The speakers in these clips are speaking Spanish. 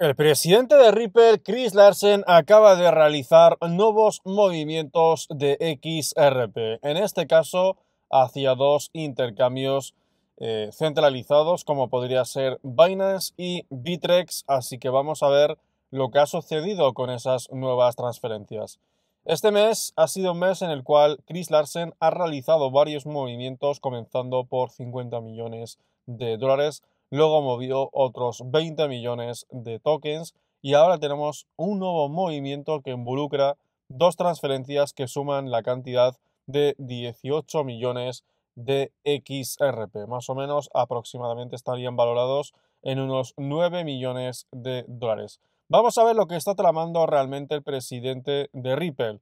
El presidente de Ripple, Chris Larsen, acaba de realizar nuevos movimientos de XRP, en este caso hacia dos intercambios eh, centralizados como podría ser Binance y Bitrex, así que vamos a ver lo que ha sucedido con esas nuevas transferencias. Este mes ha sido un mes en el cual Chris Larsen ha realizado varios movimientos comenzando por 50 millones de dólares luego movió otros 20 millones de tokens y ahora tenemos un nuevo movimiento que involucra dos transferencias que suman la cantidad de 18 millones de XRP. Más o menos aproximadamente estarían valorados en unos 9 millones de dólares. Vamos a ver lo que está tramando realmente el presidente de Ripple.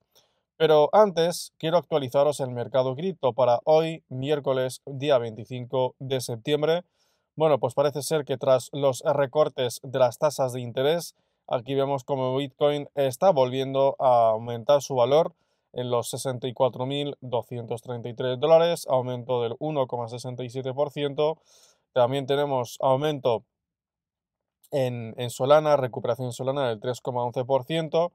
Pero antes quiero actualizaros el mercado cripto para hoy, miércoles día 25 de septiembre. Bueno, pues parece ser que tras los recortes de las tasas de interés, aquí vemos como Bitcoin está volviendo a aumentar su valor en los 64.233 dólares, aumento del 1,67%. También tenemos aumento en, en, Solana, recuperación Solana del 3,11%.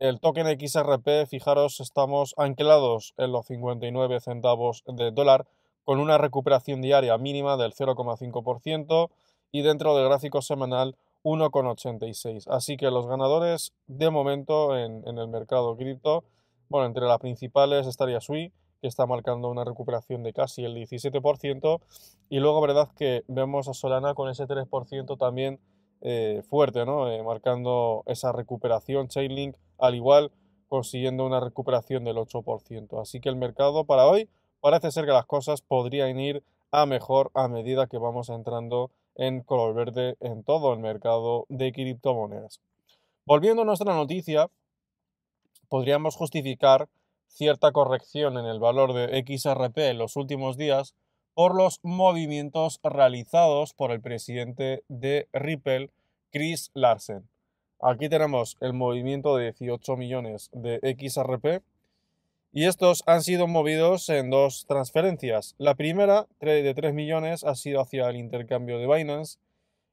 El token XRP, fijaros, estamos anclados en los 59 centavos de dólar con una recuperación diaria mínima del 0,5% y dentro del gráfico semanal 1,86. Así que los ganadores de momento en, el mercado cripto, bueno, entre las principales estaría Sui, que está marcando una recuperación de casi el 17%, y luego, verdad, que vemos a Solana con ese 3% también eh, fuerte, ¿no? Eh, marcando esa recuperación, Chainlink al igual consiguiendo una recuperación del 8%. Así que el mercado para hoy parece ser que las cosas podrían ir a mejor a medida que vamos entrando en color verde en todo el mercado de criptomonedas. Volviendo a nuestra noticia, podríamos justificar cierta corrección en el valor de XRP en los últimos días por los movimientos realizados por el presidente de Ripple, Chris Larsen. Aquí tenemos el movimiento de 18 millones de XRP y estos han sido movidos en dos transferencias. La primera, de 3 millones, ha sido hacia el intercambio de Binance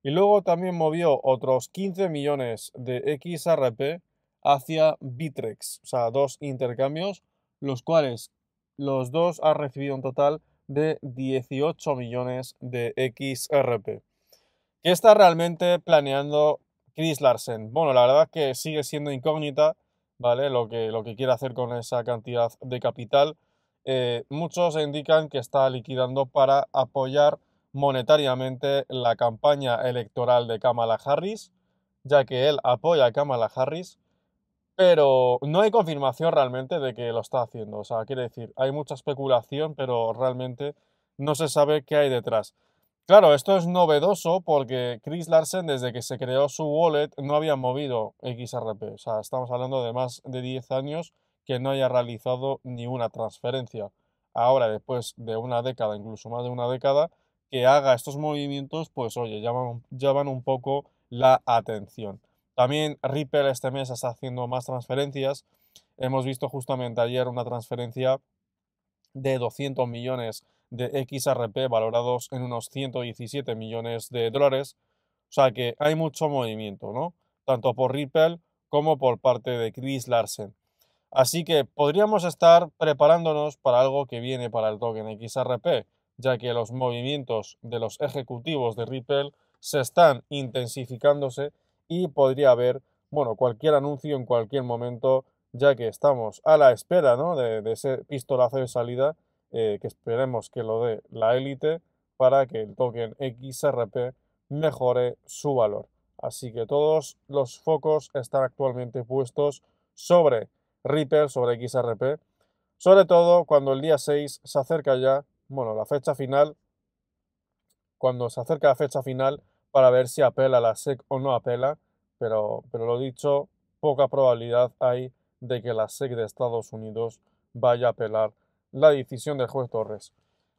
y luego también movió otros 15 millones de XRP hacia Bitrex, o sea, dos intercambios, los cuales los dos han recibido un total de 18 millones de XRP. ¿Qué está realmente planeando Chris Larsen? Bueno, la verdad que sigue siendo incógnita ¿vale? Lo que, lo que quiere hacer con esa cantidad de capital. Eh, muchos indican que está liquidando para apoyar monetariamente la campaña electoral de Kamala Harris, ya que él apoya a Kamala Harris, pero no hay confirmación realmente de que lo está haciendo. O sea, quiere decir, hay mucha especulación, pero realmente no se sabe qué hay detrás. Claro, esto es novedoso porque Chris Larsen, desde que se creó su wallet, no había movido XRP. O sea, estamos hablando de más de 10 años que no haya realizado ni una transferencia. Ahora, después de una década, incluso más de una década, que haga estos movimientos, pues oye, llaman, llaman un poco la atención. También Ripple este mes está haciendo más transferencias. Hemos visto justamente ayer una transferencia de 200 millones de XRP valorados en unos 117 millones de dólares. O sea que hay mucho movimiento, ¿no? Tanto por Ripple como por parte de Chris Larsen. Así que podríamos estar preparándonos para algo que viene para el token XRP, ya que los movimientos de los ejecutivos de Ripple se están intensificándose y podría haber, bueno, cualquier anuncio en cualquier momento ya que estamos a la espera de, ese pistolazo de salida eh, que esperemos que lo dé la élite para que el token XRP mejore su valor. Así que todos los focos están actualmente puestos sobre Ripple, sobre XRP, sobre todo cuando el día 6 se acerca ya, bueno, la fecha final, cuando se acerca la fecha final para ver si apela la SEC o no apela, pero, pero lo dicho, poca probabilidad hay de que la SEC de Estados Unidos vaya a apelar la decisión del juez Torres.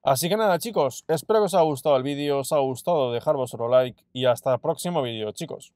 Así que nada chicos, espero que os haya gustado el vídeo, os ha gustado dejar vuestro like y hasta el próximo vídeo chicos.